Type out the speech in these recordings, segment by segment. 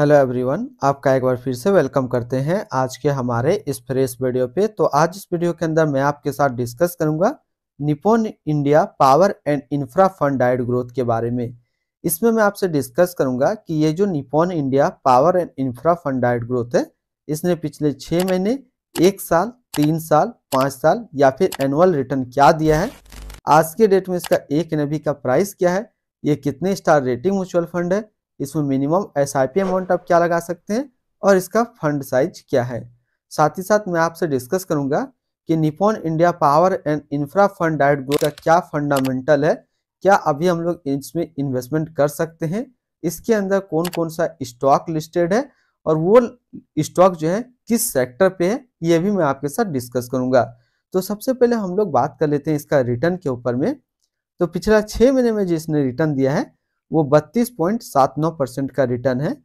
hello everyone आपका एक बार फिर से वेलकम करते हैं आज के हमारे इस फ्रेश वीडियो पे तो आज इस वीडियो के अंदर मैं आपके साथ डिस्कस करूंगा Nippon India power and infra fund डाइट ग्रोथ के बारे में इसमें मैं आपसे डिस्कस करूंगा कि ये जो Nippon India power and infra fund डाइट ग्रोथ है इसने पिछले छः महीने एक साल तीन साल पाँच साल या फिर एनुअल रिटर्न क्या दिया है आज के डेट में इसका एक एन का प्राइस क्या है ये कितने स्टार रेटिंग म्यूचुअल फंड है इसमें मिनिमम एस अमाउंट आप क्या लगा सकते हैं और इसका फंड साइज क्या है साथ ही साथ मैं आपसे डिस्कस करूंगा कि Nippon India power and infra fund डायट ग्रोथ का क्या फंडामेंटल है क्या अभी हम लोग इसमें इन्वेस्टमेंट कर सकते हैं इसके अंदर कौन कौन सा स्टॉक लिस्टेड है और वो स्टॉक जो है किस सेक्टर पे है ये भी मैं आपके साथ डिस्कस करूंगा तो सबसे पहले हम लोग बात कर लेते हैं इसका रिटर्न के ऊपर में तो पिछला छह महीने में जिसने रिटर्न दिया है वो बत्तीस पॉइंट सात नौ परसेंट का रिटर्न है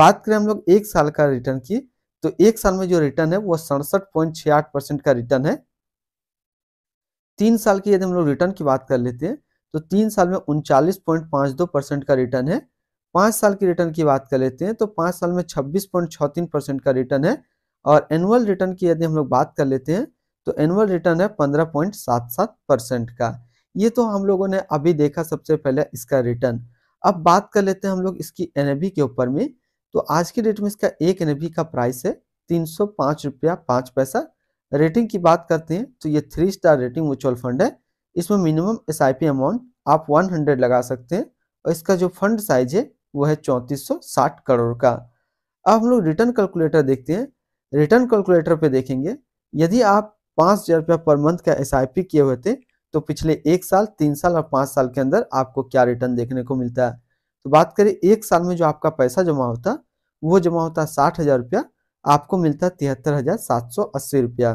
बात करें हम लोग एक साल का रिटर्न की तो एक साल में जो रिटर्न है वो सड़सठ पॉइंट छः आठ परसेंट का रिटर्न है तीन साल की यदि हम लोग रिटर्न की बात कर लेते हैं तो तीन साल में उनचालीस दो परसेंट का रिटर्न है पांच साल की रिटर्न की बात कर लेते हैं तो पांच साल में छब्बीस पॉइंट तीन परसेंट का रिटर्न है और एनुअल रिटर्न की यदि हम लोग बात कर लेते हैं तो एनुअल रिटर्न है पंद्रह पॉइंट सात सात परसेंट का ये तो हम लोगों ने अभी देखा सबसे पहले इसका रिटर्न अब बात कर लेते हैं हम लोग इसकी एन के ऊपर में तो आज के डेट में इसका एक एन का प्राइस है तीन सौ पांच रुपया पाँच पैसा रेटिंग की बात करते हैं तो ये three star rating mutual fund है इसमें मिनिमम एस अमाउंट आप 100 लगा सकते हैं और इसका जो फंड साइज है वो है साठ करोड़ का अब हम लोग रिटर्न कैलकुलेटर देखते हैं रिटर्न कैलकुलेटर पे देखेंगे यदि आप पाँच हज़ार रुपया पर मंथ का एस किए हुए थे तो पिछले एक साल तीन साल और पांच साल के अंदर आपको क्या रिटर्न देखने को मिलता है तो बात करें एक साल में जो आपका पैसा जमा होता वो जमा होता साठ हजार रुपया आपको मिलता तिहत्तर हजार सात सौ अस्सी रुपया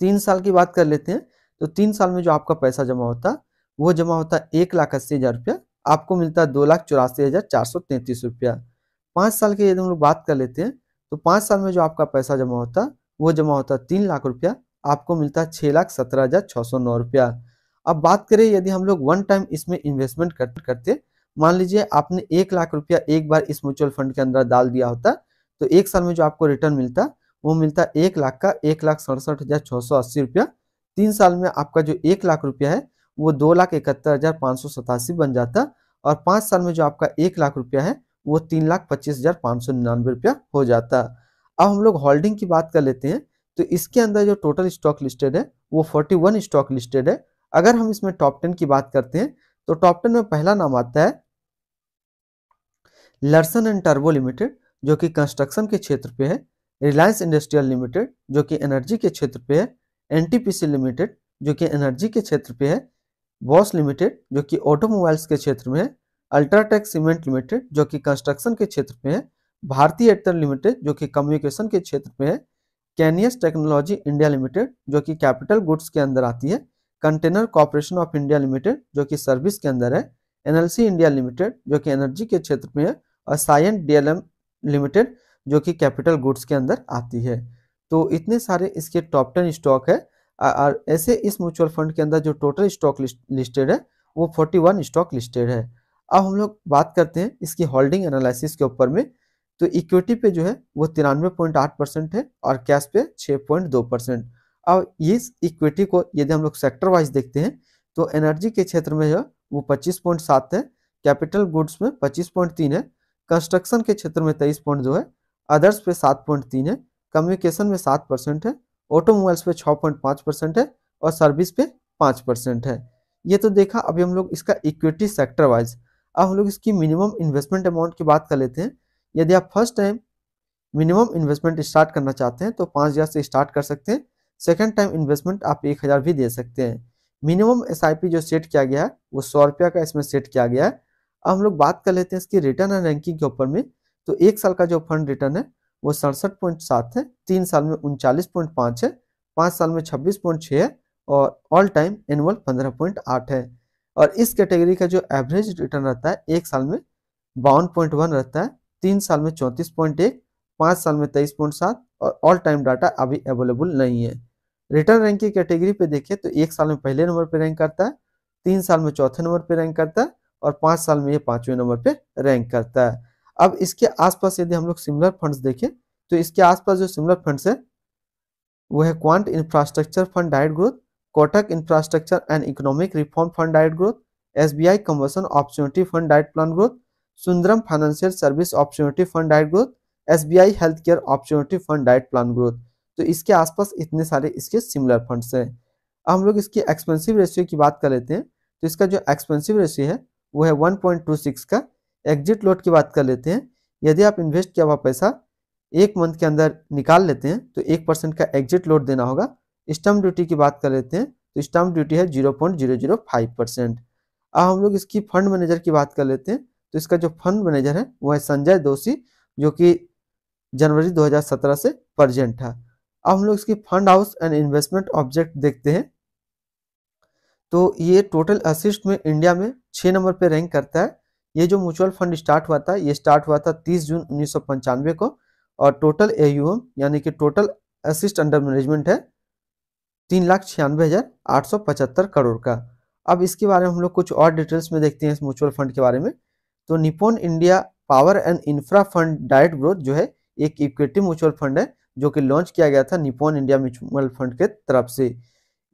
तीन साल की बात कर लेते हैं तो तीन साल में जो आपका पैसा जमा होता वो जमा होता एक लाख अस्सी हजार रुपया आपको मिलता दो लाख चौरासी हजार चार सौ तैंतीस रुपया पांच साल की यदि हम लोग बात कर लेते हैं तो पांच साल में जो आपका पैसा जमा होता वो जमा होता तीन लाख रुपया आपको मिलता है छः लाख सत्रह हज़ार छः सौ नौ रुपया अब बात करें यदि हम लोग वन टाइम इसमें इन्वेस्टमेंट करते करते मान लीजिए आपने एक लाख रुपया एक बार इस म्यूचुअल फंड के अंदर डाल दिया होता तो एक साल में जो आपको रिटर्न मिलता वो मिलता एक लाख का एक लाख सड़सठ हज़ार छः सौ अस्सी रुपया तीन साल में आपका जो एक लाख रुपया है वो दो लाख इकहत्तर हज़ार पाँच सौ सतासी बन जाता और पाँच साल में जो आपका एक लाख रुपया है वो तीन लाख पच्चीस हज़ार पाँच सौ निन्यानवे रुपया हो जाता अब हम लोग होल्डिंग की बात कर लेते हैं तो इसके अंदर जो टोटल स्टॉक लिस्टेड है वो 41 स्टॉक लिस्टेड है अगर हम इसमें टॉप टेन की बात करते हैं तो टॉप टेन में पहला नाम आता है लर्सन एंड टर्बो लिमिटेड जो कि कंस्ट्रक्शन के क्षेत्र पे है रिलायंस इंडस्ट्रियल लिमिटेड जो कि एनर्जी के क्षेत्र पे है एनटीपीसी लिमिटेड जो कि एनर्जी के क्षेत्र पे है बॉस लिमिटेड जो कि ऑटोमोबाइल्स के क्षेत्र में है अल्ट्राटेक सीमेंट लिमिटेड जो कि कंस्ट्रक्शन के क्षेत्र में है भारतीय एयरटेल लिमिटेड जो कि कम्युनिकेशन के क्षेत्र में है कैनियस टेक्नोलॉजी इंडिया लिमिटेड जो कि कैपिटल गुड्स के अंदर आती है Container Corporation of India Limited जो कि सर्विस के अंदर है एनएलसी इंडिया लिमिटेड जो कि एनर्जी के क्षेत्र में है और साइन डीएलएम लिमिटेड जो कि कैपिटल गुड्स के अंदर आती है तो इतने सारे इसके टॉप टेन स्टॉक है और ऐसे इस म्यूचुअल फंड के अंदर जो टोटल स्टॉक लिस्टेड है वो फोर्टी स्टॉक लिस्टेड है अब हम लोग बात करते हैं इसकी होल्डिंग एनालिसिस के ऊपर में तो इक्विटी पे जो है वो तिरानवे पॉइंट आठ परसेंट है और कैश पे छः पॉइंट दो परसेंट अब इस इक्विटी को यदि हम लोग सेक्टर वाइज देखते हैं तो एनर्जी के क्षेत्र में जो वो पच्चीस पॉइंट सात है कैपिटल गुड्स में पच्चीस पॉइंट तीन है कंस्ट्रक्शन के क्षेत्र में तेईस पॉइंट दो है अदर्स पे सात पॉइंट तीन है कम्युनिकेशन में सात परसेंट है ऑटोमोबाइल्स पे छः पॉइंट पाँच परसेंट है और सर्विस पे पाँच परसेंट है ये तो देखा अभी हम लोग इसका इक्विटी सेक्टर वाइज अब हम लोग इसकी मिनिमम इन्वेस्टमेंट अमाउंट की बात कर लेते हैं यदि आप first time minimum investment start करना चाहते हैं तो पाँच हज़ार से स्टार्ट कर सकते हैं सेकेंड टाइम इन्वेस्टमेंट आप एक हज़ार भी दे सकते हैं मिनिमम एस जो सेट किया गया है वो सौ रुपया का इसमें सेट किया गया है अब हम लोग बात कर लेते हैं इसकी रिटर्न एंड रैंकिंग के ऊपर में तो एक साल का जो फंड रिटर्न है वो सड़सठ पॉइंट सात है तीन साल में उनचालीस पॉइंट पाँच है पाँच साल में छब्बीस पॉइंट छः है और ऑल टाइम एनुअल पंद्रह पॉइंट आठ है और इस कैटेगरी का जो एवरेज रिटर्न रहता है एक साल में बावन पॉइंट वन रहता है तीन साल में चौंतीस पॉइंट एक पाँच साल में तेईस पॉइंट सात और ऑल टाइम डाटा अभी अवेलेबल नहीं है रिटर्न रैंक की कैटेगरी पे देखें तो एक साल में पहले नंबर पर रैंक करता है तीन साल में चौथे नंबर पर रैंक करता है और पाँच साल में ये पाँचवें नंबर पर रैंक करता है अब इसके आसपास यदि हम लोग सिमिलर फंड्स देखें तो इसके आसपास जो सिमिलर फंड्स है वो है क्वांट इंफ्रास्ट्रक्चर फंड डाइट growth Kotak infrastructure and economic reform fund डाइट growth S B I conversion opportunity fund diet plan growth Sundaram financial service opportunity fund डाइट growth S B I health care opportunity fund diet plan growth तो इसके आसपास इतने सारे इसके similar funds हैं अब हम लोग इसकी एक्सपेंसिव रेशियो की बात कर लेते हैं तो इसका जो एक्सपेंसिव रेशियो है वो है 1.26 का एग्जिट लोड की बात कर लेते हैं यदि आप इन्वेस्ट किया हुआ पैसा एक मंथ के अंदर निकाल लेते हैं तो एक परसेंट का एग्जिट लोड देना होगा स्टम्प ड्यूटी की बात कर लेते हैं तो स्टम्प ड्यूटी है zero point zero zero five percent अब हम लोग इसकी फंड मैनेजर की बात कर लेते हैं तो इसका जो फंड मैनेजर है वो है संजय दोषी जो कि जनवरी 2017 से प्रजेंट था अब हम लोग इसकी fund house and investment object देखते हैं तो ये टोटल असिस्ट में इंडिया में छः नंबर पे रैंक करता है ये जो म्यूचुअल फंड स्टार्ट हुआ था ये स्टार्ट हुआ था 30 जून उन्नीस को और टोटल ए यानी कि टोटल असिस्ट अंडर मैनेजमेंट है तीन लाख छियानवे हज़ार आठ सौ पचहत्तर करोड़ का अब इसके बारे में हम लोग कुछ और डिटेल्स में देखते हैं इस म्यूचुअल फंड के बारे में तो Nippon India power and infra fund direct growth जो है एक इक्विटी म्यूचुअल फंड है जो कि लॉन्च किया गया था निपोन इंडिया म्यूचुअल फंड के तरफ से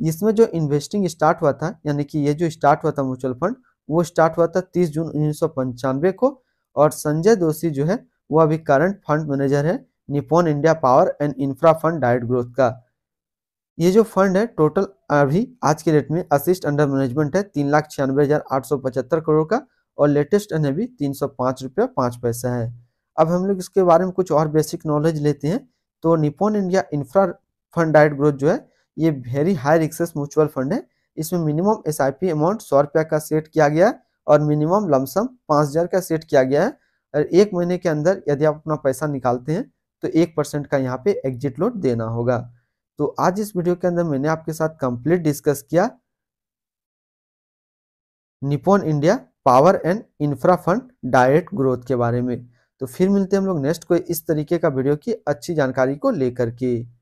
इसमें जो इन्वेस्टिंग स्टार्ट हुआ था यानी कि ये जो स्टार्ट हुआ था म्यूचुअल फंड वो स्टार्ट हुआ था 30 जून उन्नीस को और संजय दोषी जो है वो अभी करंट फंड मैनेजर है Nippon India power and infra fund direct growth का ये जो फंड है टोटल अभी आज के डेट में असिस्ट अंडर मैनेजमेंट है तीन लाख छियानवे हजार आठ सौ पचहत्तर करोड़ का और लेटेस्ट एन भी तीन सौ पाँच रुपया पाँच पैसा है अब हम लोग इसके बारे में कुछ और बेसिक नॉलेज लेते हैं तो निपोन इंडिया इंफ्रा फंड डाइट ग्रोथ जो है ये very high risks mutual fund है इसमें मिनिमम एस अमाउंट सौ रुपया का सेट किया गया है और मिनिमम लमसम पाँच हज़ार का सेट किया गया है और एक महीने के अंदर यदि आप अपना पैसा निकालते हैं तो एक परसेंट का यहाँ पे एग्जिट लोड देना होगा तो आज इस वीडियो के अंदर मैंने आपके साथ कंप्लीट डिस्कस किया Nippon India power and infra fund direct growth के बारे में तो फिर मिलते हैं हम लोग नेक्स्ट कोई इस तरीके का वीडियो की अच्छी जानकारी को लेकर के